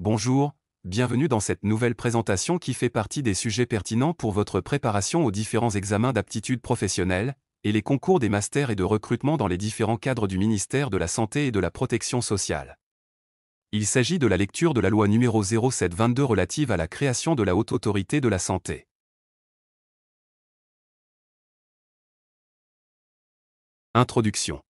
Bonjour, bienvenue dans cette nouvelle présentation qui fait partie des sujets pertinents pour votre préparation aux différents examens d'aptitude professionnelle et les concours des masters et de recrutement dans les différents cadres du ministère de la Santé et de la Protection sociale. Il s'agit de la lecture de la loi numéro 0722 relative à la création de la Haute Autorité de la Santé. Introduction.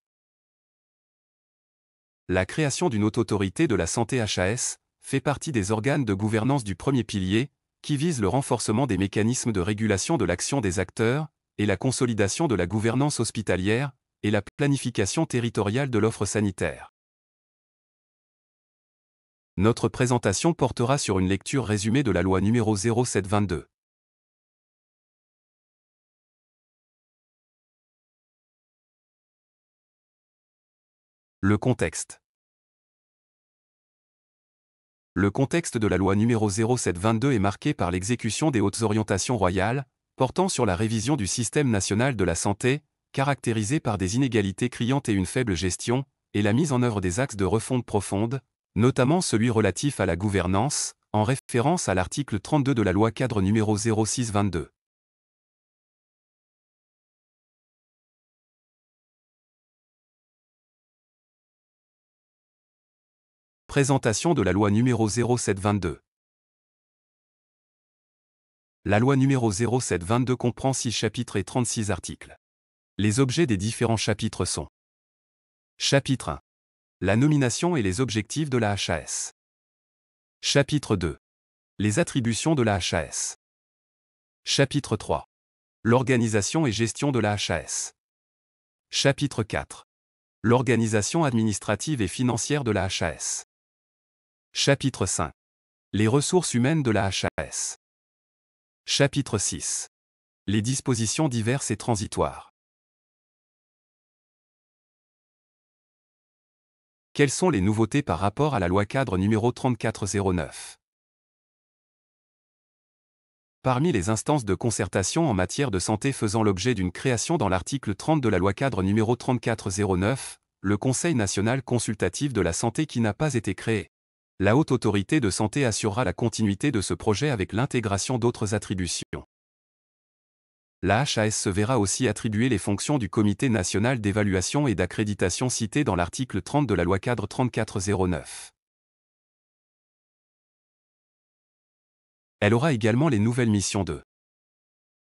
La création d'une haute autorité de la santé HAS, fait partie des organes de gouvernance du premier pilier, qui vise le renforcement des mécanismes de régulation de l'action des acteurs, et la consolidation de la gouvernance hospitalière, et la planification territoriale de l'offre sanitaire. Notre présentation portera sur une lecture résumée de la loi numéro 0722. Le contexte le contexte de la loi numéro 0722 est marqué par l'exécution des hautes orientations royales, portant sur la révision du système national de la santé, caractérisé par des inégalités criantes et une faible gestion, et la mise en œuvre des axes de refonte profonde, notamment celui relatif à la gouvernance, en référence à l'article 32 de la loi cadre numéro 0622. Présentation de la loi numéro 0722. La loi numéro 0722 comprend 6 chapitres et 36 articles. Les objets des différents chapitres sont Chapitre 1. La nomination et les objectifs de la HAS. Chapitre 2. Les attributions de la HAS. Chapitre 3. L'organisation et gestion de la HAS. Chapitre 4. L'organisation administrative et financière de la HAS. Chapitre 5. Les ressources humaines de la HAS. Chapitre 6. Les dispositions diverses et transitoires. Quelles sont les nouveautés par rapport à la loi cadre numéro 3409 Parmi les instances de concertation en matière de santé faisant l'objet d'une création dans l'article 30 de la loi cadre numéro 3409, le Conseil national consultatif de la santé qui n'a pas été créé, la Haute Autorité de Santé assurera la continuité de ce projet avec l'intégration d'autres attributions. La HAS se verra aussi attribuer les fonctions du Comité national d'évaluation et d'accréditation cité dans l'article 30 de la loi cadre 3409. Elle aura également les nouvelles missions de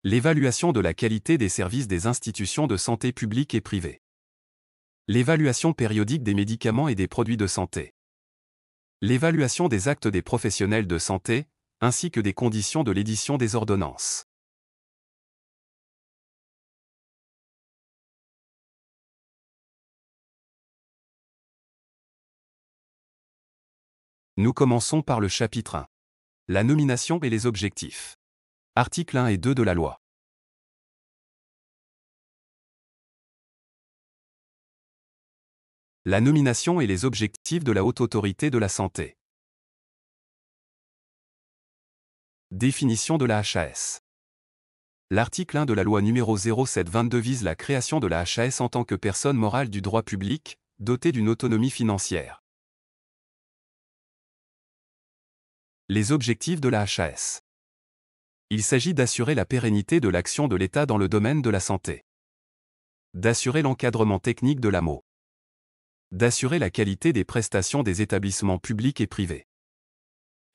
l'évaluation de la qualité des services des institutions de santé publique et privées. l'évaluation périodique des médicaments et des produits de santé, l'évaluation des actes des professionnels de santé, ainsi que des conditions de l'édition des ordonnances. Nous commençons par le chapitre 1. La nomination et les objectifs. Articles 1 et 2 de la loi. la nomination et les objectifs de la Haute Autorité de la Santé. Définition de la HAS. L'article 1 de la loi numéro 0722 vise la création de la HAS en tant que personne morale du droit public, dotée d'une autonomie financière. Les objectifs de la HAS. Il s'agit d'assurer la pérennité de l'action de l'État dans le domaine de la santé. D'assurer l'encadrement technique de l'AMO d'assurer la qualité des prestations des établissements publics et privés.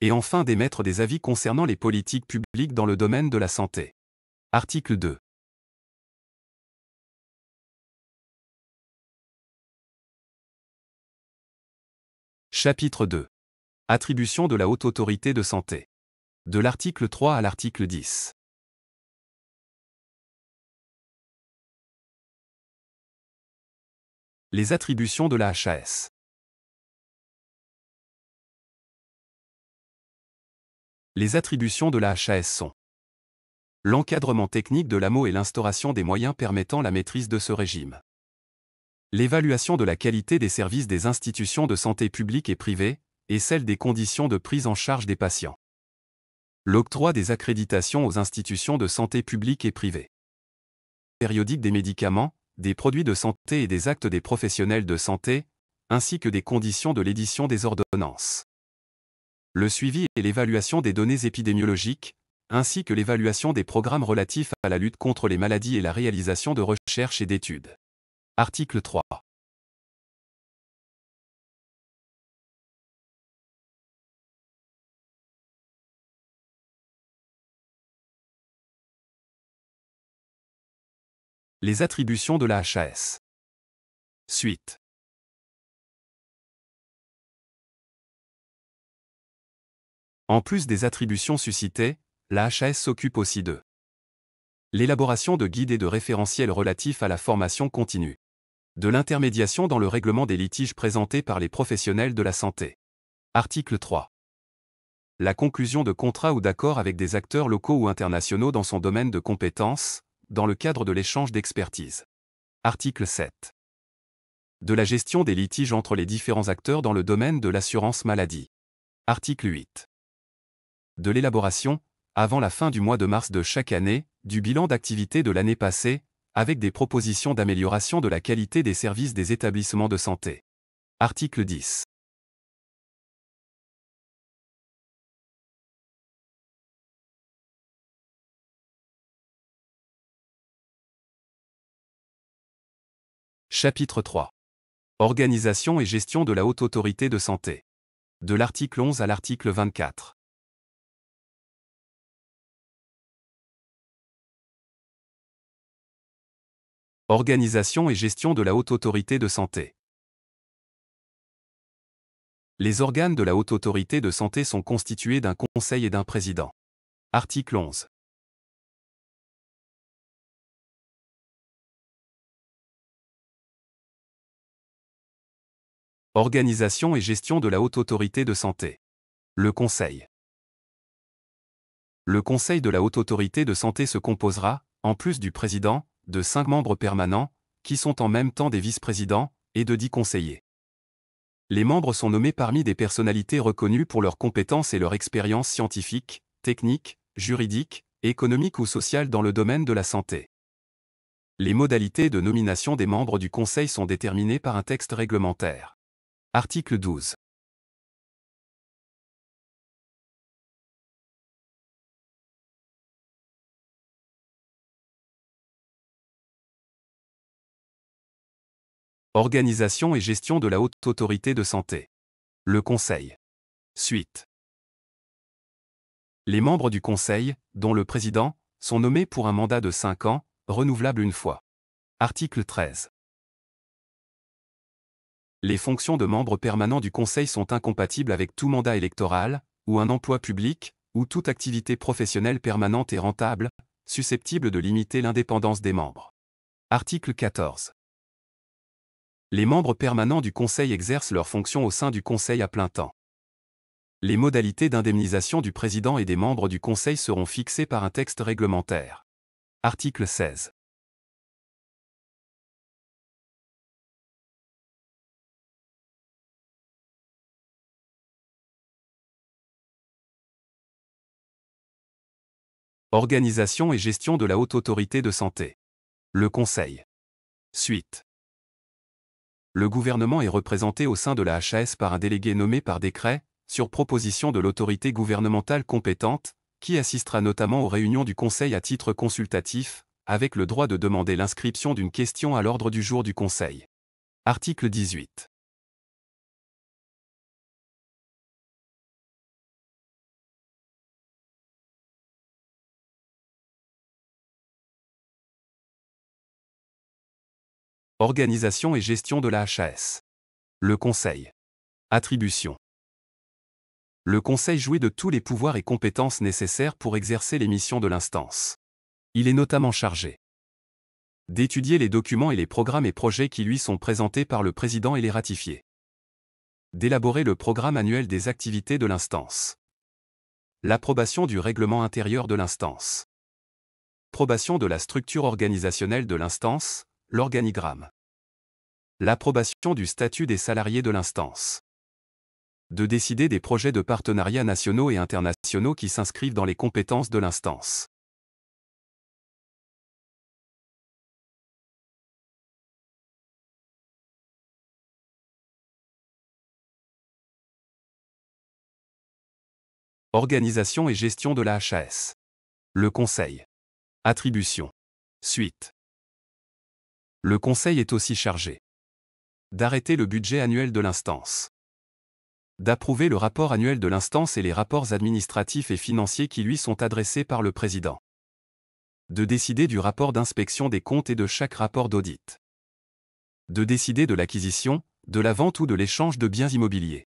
Et enfin d'émettre des avis concernant les politiques publiques dans le domaine de la santé. Article 2. Chapitre 2. Attribution de la haute autorité de santé. De l'article 3 à l'article 10. Les attributions de la HAS. Les attributions de la HAS sont l'encadrement technique de l'AMO et l'instauration des moyens permettant la maîtrise de ce régime, l'évaluation de la qualité des services des institutions de santé publique et privée, et celle des conditions de prise en charge des patients, l'octroi des accréditations aux institutions de santé publique et privée, périodique des médicaments, des produits de santé et des actes des professionnels de santé, ainsi que des conditions de l'édition des ordonnances. Le suivi et l'évaluation des données épidémiologiques, ainsi que l'évaluation des programmes relatifs à la lutte contre les maladies et la réalisation de recherches et d'études. Article 3. Les attributions de la HAS. Suite. En plus des attributions suscitées, la HAS s'occupe aussi de l'élaboration de guides et de référentiels relatifs à la formation continue, de l'intermédiation dans le règlement des litiges présentés par les professionnels de la santé. Article 3. La conclusion de contrats ou d'accords avec des acteurs locaux ou internationaux dans son domaine de compétence, dans le cadre de l'échange d'expertise. Article 7. De la gestion des litiges entre les différents acteurs dans le domaine de l'assurance maladie. Article 8. De l'élaboration, avant la fin du mois de mars de chaque année, du bilan d'activité de l'année passée, avec des propositions d'amélioration de la qualité des services des établissements de santé. Article 10. Chapitre 3. Organisation et gestion de la Haute Autorité de Santé. De l'article 11 à l'article 24. Organisation et gestion de la Haute Autorité de Santé. Les organes de la Haute Autorité de Santé sont constitués d'un conseil et d'un président. Article 11. Organisation et gestion de la Haute Autorité de Santé. Le Conseil. Le Conseil de la Haute Autorité de Santé se composera, en plus du président, de cinq membres permanents, qui sont en même temps des vice-présidents, et de dix conseillers. Les membres sont nommés parmi des personnalités reconnues pour leurs compétences et leur expérience scientifique, technique, juridique, économique ou sociale dans le domaine de la santé. Les modalités de nomination des membres du Conseil sont déterminées par un texte réglementaire. Article 12. Organisation et gestion de la haute autorité de santé. Le Conseil. Suite. Les membres du Conseil, dont le président, sont nommés pour un mandat de 5 ans, renouvelable une fois. Article 13 les fonctions de membres permanent du Conseil sont incompatibles avec tout mandat électoral, ou un emploi public, ou toute activité professionnelle permanente et rentable, susceptible de limiter l'indépendance des membres. Article 14. Les membres permanents du Conseil exercent leurs fonctions au sein du Conseil à plein temps. Les modalités d'indemnisation du président et des membres du Conseil seront fixées par un texte réglementaire. Article 16. Organisation et gestion de la Haute Autorité de Santé. Le Conseil. Suite. Le gouvernement est représenté au sein de la HS par un délégué nommé par décret, sur proposition de l'autorité gouvernementale compétente, qui assistera notamment aux réunions du Conseil à titre consultatif, avec le droit de demander l'inscription d'une question à l'ordre du jour du Conseil. Article 18. Organisation et gestion de la HAS. Le Conseil. Attribution. Le Conseil jouit de tous les pouvoirs et compétences nécessaires pour exercer les missions de l'instance. Il est notamment chargé d'étudier les documents et les programmes et projets qui lui sont présentés par le Président et les ratifier. D'élaborer le programme annuel des activités de l'instance. L'approbation du règlement intérieur de l'instance. Probation de la structure organisationnelle de l'instance, L'organigramme. L'approbation du statut des salariés de l'instance. De décider des projets de partenariats nationaux et internationaux qui s'inscrivent dans les compétences de l'instance. Organisation et gestion de la HAS. Le Conseil. Attribution. Suite. Le Conseil est aussi chargé d'arrêter le budget annuel de l'instance, d'approuver le rapport annuel de l'instance et les rapports administratifs et financiers qui lui sont adressés par le Président, de décider du rapport d'inspection des comptes et de chaque rapport d'audit, de décider de l'acquisition, de la vente ou de l'échange de biens immobiliers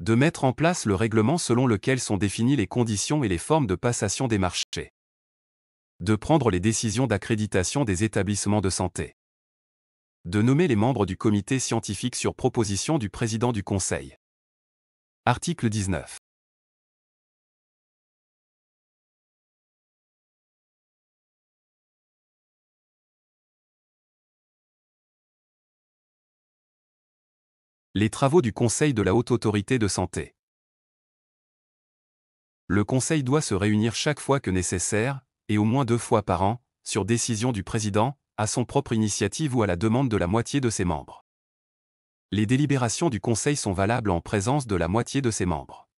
de mettre en place le règlement selon lequel sont définies les conditions et les formes de passation des marchés de prendre les décisions d'accréditation des établissements de santé, de nommer les membres du comité scientifique sur proposition du président du Conseil. Article 19. Les travaux du Conseil de la Haute Autorité de Santé. Le Conseil doit se réunir chaque fois que nécessaire, et au moins deux fois par an, sur décision du président, à son propre initiative ou à la demande de la moitié de ses membres. Les délibérations du Conseil sont valables en présence de la moitié de ses membres.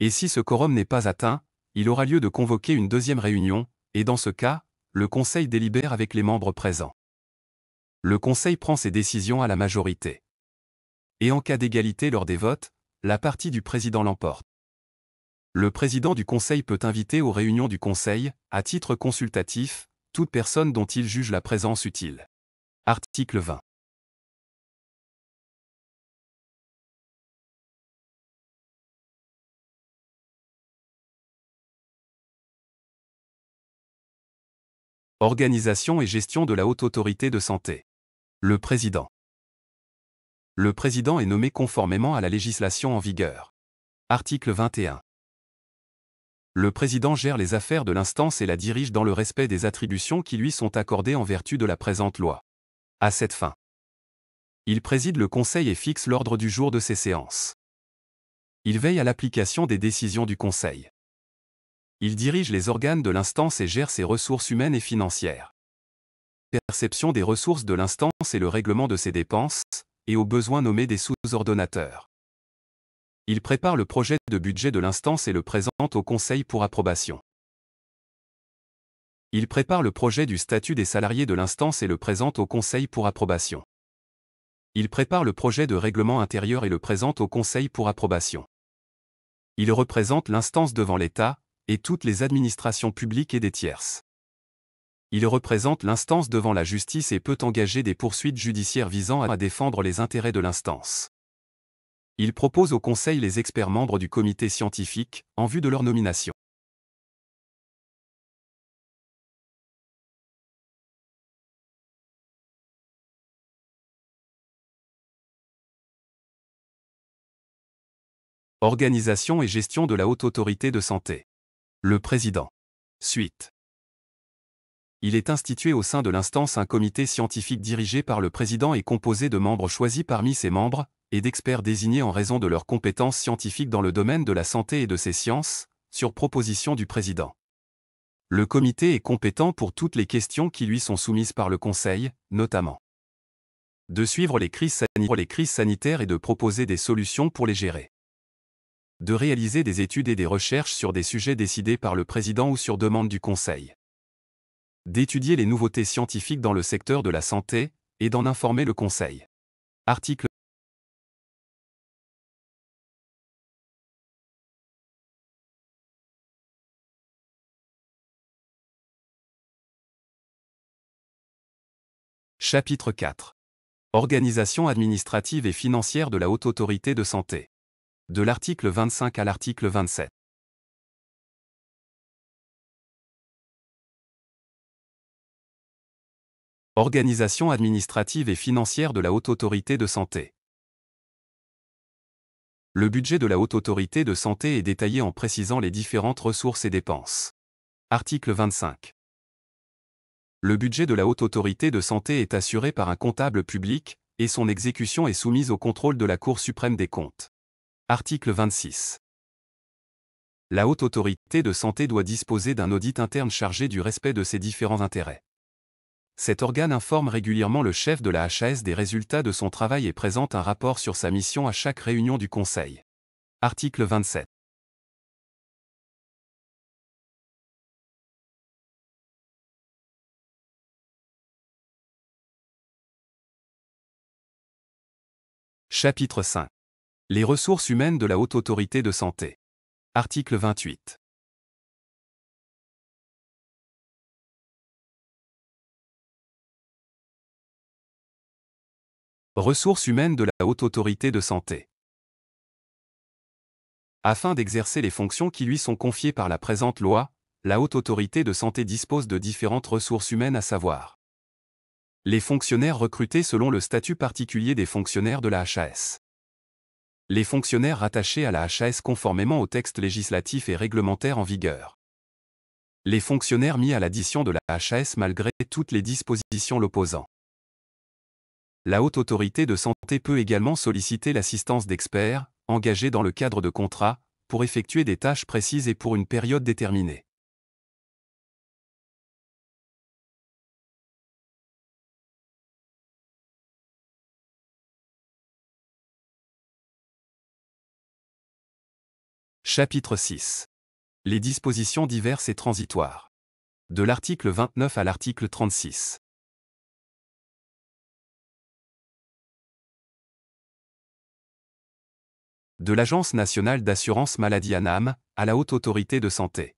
Et si ce quorum n'est pas atteint, il aura lieu de convoquer une deuxième réunion, et dans ce cas, le Conseil délibère avec les membres présents. Le Conseil prend ses décisions à la majorité. Et en cas d'égalité lors des votes, la partie du président l'emporte. Le président du Conseil peut inviter aux réunions du Conseil, à titre consultatif, toute personne dont il juge la présence utile. Article 20. Organisation et gestion de la haute autorité de santé. Le président. Le président est nommé conformément à la législation en vigueur. Article 21. Le président gère les affaires de l'instance et la dirige dans le respect des attributions qui lui sont accordées en vertu de la présente loi. À cette fin, il préside le Conseil et fixe l'ordre du jour de ses séances. Il veille à l'application des décisions du Conseil. Il dirige les organes de l'instance et gère ses ressources humaines et financières. Perception des ressources de l'instance et le règlement de ses dépenses, et aux besoins nommés des sous-ordonnateurs. Il prépare le projet de budget de l'instance et le présente au Conseil pour approbation. Il prépare le projet du statut des salariés de l'instance et le présente au Conseil pour approbation. Il prépare le projet de règlement intérieur et le présente au Conseil pour approbation. Il représente l'instance devant l'État et toutes les administrations publiques et des tierces. Il représente l'instance devant la justice et peut engager des poursuites judiciaires visant à défendre les intérêts de l'instance. Il propose au Conseil les experts membres du comité scientifique, en vue de leur nomination. Organisation et gestion de la Haute Autorité de Santé. Le Président. Suite. Il est institué au sein de l'instance un comité scientifique dirigé par le président et composé de membres choisis parmi ses membres, et d'experts désignés en raison de leurs compétences scientifiques dans le domaine de la santé et de ses sciences, sur proposition du président. Le comité est compétent pour toutes les questions qui lui sont soumises par le Conseil, notamment de suivre les crises, sanitaires et de proposer des solutions pour les gérer de réaliser des études et des recherches sur des sujets décidés par le président ou sur demande du Conseil d'étudier les nouveautés scientifiques dans le secteur de la santé, et d'en informer le Conseil. Article Chapitre 4. Organisation administrative et financière de la Haute Autorité de Santé. De l'article 25 à l'article 27. Organisation administrative et financière de la Haute Autorité de Santé. Le budget de la Haute Autorité de Santé est détaillé en précisant les différentes ressources et dépenses. Article 25 le budget de la Haute Autorité de Santé est assuré par un comptable public, et son exécution est soumise au contrôle de la Cour suprême des comptes. Article 26. La Haute Autorité de Santé doit disposer d'un audit interne chargé du respect de ses différents intérêts. Cet organe informe régulièrement le chef de la HAS des résultats de son travail et présente un rapport sur sa mission à chaque réunion du Conseil. Article 27. Chapitre 5. Les ressources humaines de la Haute Autorité de Santé. Article 28. Ressources humaines de la Haute Autorité de Santé. Afin d'exercer les fonctions qui lui sont confiées par la présente loi, la Haute Autorité de Santé dispose de différentes ressources humaines à savoir les fonctionnaires recrutés selon le statut particulier des fonctionnaires de la HAS. Les fonctionnaires rattachés à la HAS conformément aux textes législatifs et réglementaires en vigueur. Les fonctionnaires mis à l'addition de la HAS malgré toutes les dispositions l'opposant. La Haute Autorité de Santé peut également solliciter l'assistance d'experts, engagés dans le cadre de contrats, pour effectuer des tâches précises et pour une période déterminée. Chapitre 6. Les dispositions diverses et transitoires. De l'article 29 à l'article 36. De l'Agence nationale d'assurance maladie ANAM à la Haute Autorité de santé.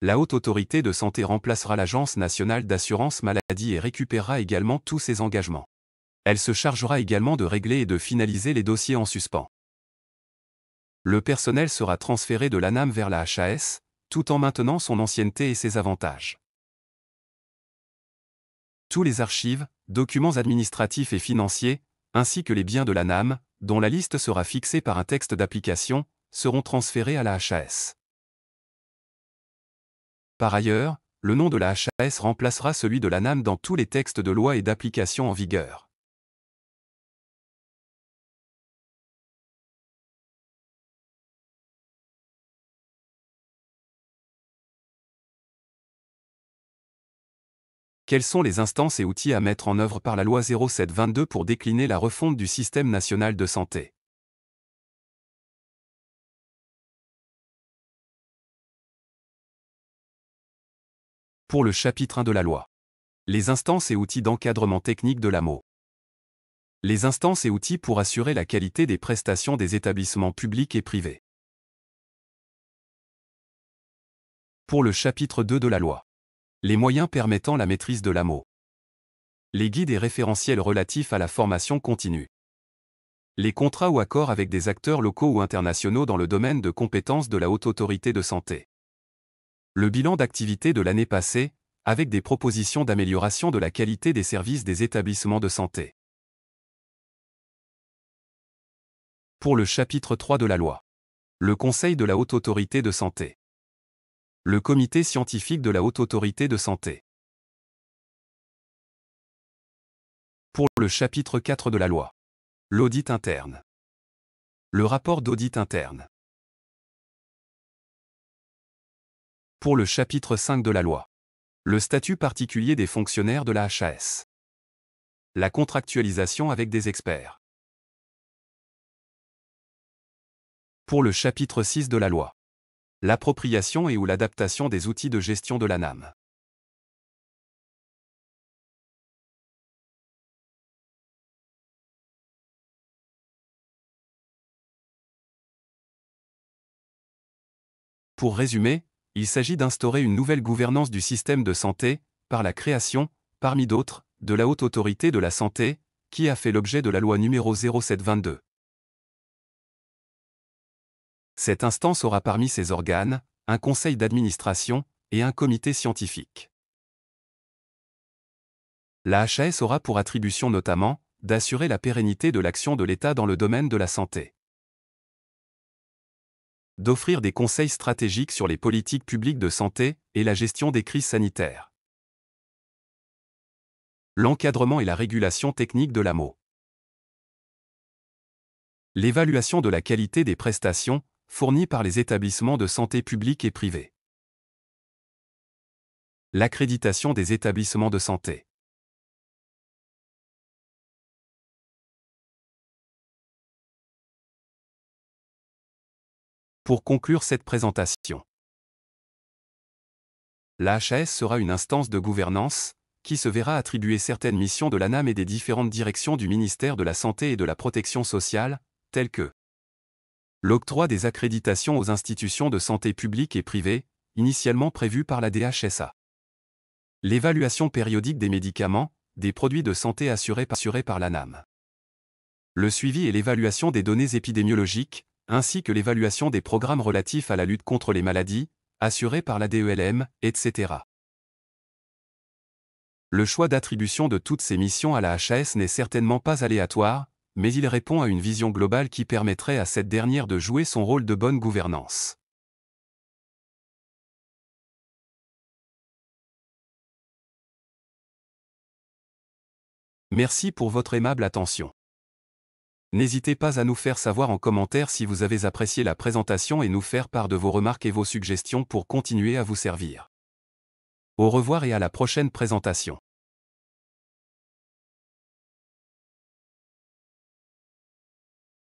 La Haute Autorité de santé remplacera l'Agence nationale d'assurance maladie et récupérera également tous ses engagements. Elle se chargera également de régler et de finaliser les dossiers en suspens le personnel sera transféré de l'ANAM vers la HAS, tout en maintenant son ancienneté et ses avantages. Tous les archives, documents administratifs et financiers, ainsi que les biens de l'ANAM, dont la liste sera fixée par un texte d'application, seront transférés à la HAS. Par ailleurs, le nom de la HAS remplacera celui de l'ANAM dans tous les textes de loi et d'application en vigueur. Quelles sont les instances et outils à mettre en œuvre par la loi 0722 pour décliner la refonte du système national de santé Pour le chapitre 1 de la loi. Les instances et outils d'encadrement technique de l'AMO. Les instances et outils pour assurer la qualité des prestations des établissements publics et privés. Pour le chapitre 2 de la loi. Les moyens permettant la maîtrise de l'AMO. Les guides et référentiels relatifs à la formation continue. Les contrats ou accords avec des acteurs locaux ou internationaux dans le domaine de compétences de la Haute Autorité de Santé. Le bilan d'activité de l'année passée, avec des propositions d'amélioration de la qualité des services des établissements de santé. Pour le chapitre 3 de la loi. Le Conseil de la Haute Autorité de Santé le comité scientifique de la Haute Autorité de Santé. Pour le chapitre 4 de la loi. L'audit interne. Le rapport d'audit interne. Pour le chapitre 5 de la loi. Le statut particulier des fonctionnaires de la HAS. La contractualisation avec des experts. Pour le chapitre 6 de la loi l'appropriation et ou l'adaptation des outils de gestion de l'ANAM. Pour résumer, il s'agit d'instaurer une nouvelle gouvernance du système de santé, par la création, parmi d'autres, de la Haute Autorité de la Santé, qui a fait l'objet de la loi numéro 0722. Cette instance aura parmi ses organes un conseil d'administration et un comité scientifique. La HAS aura pour attribution notamment d'assurer la pérennité de l'action de l'État dans le domaine de la santé, d'offrir des conseils stratégiques sur les politiques publiques de santé et la gestion des crises sanitaires, l'encadrement et la régulation technique de l'AMO, l'évaluation de la qualité des prestations fournis par les établissements de santé publics et privés. L'accréditation des établissements de santé. Pour conclure cette présentation, l'HS sera une instance de gouvernance, qui se verra attribuer certaines missions de l'ANAM et des différentes directions du ministère de la Santé et de la Protection sociale, telles que l'octroi des accréditations aux institutions de santé publique et privée, initialement prévues par la DHSA. L'évaluation périodique des médicaments, des produits de santé assurés par, l'ANAM. Le suivi et l'évaluation des données épidémiologiques, ainsi que l'évaluation des programmes relatifs à la lutte contre les maladies, assurés par la DELM, etc. Le choix d'attribution de toutes ces missions à la HAS n'est certainement pas aléatoire, mais il répond à une vision globale qui permettrait à cette dernière de jouer son rôle de bonne gouvernance. Merci pour votre aimable attention. N'hésitez pas à nous faire savoir en commentaire si vous avez apprécié la présentation et nous faire part de vos remarques et vos suggestions pour continuer à vous servir. Au revoir et à la prochaine présentation.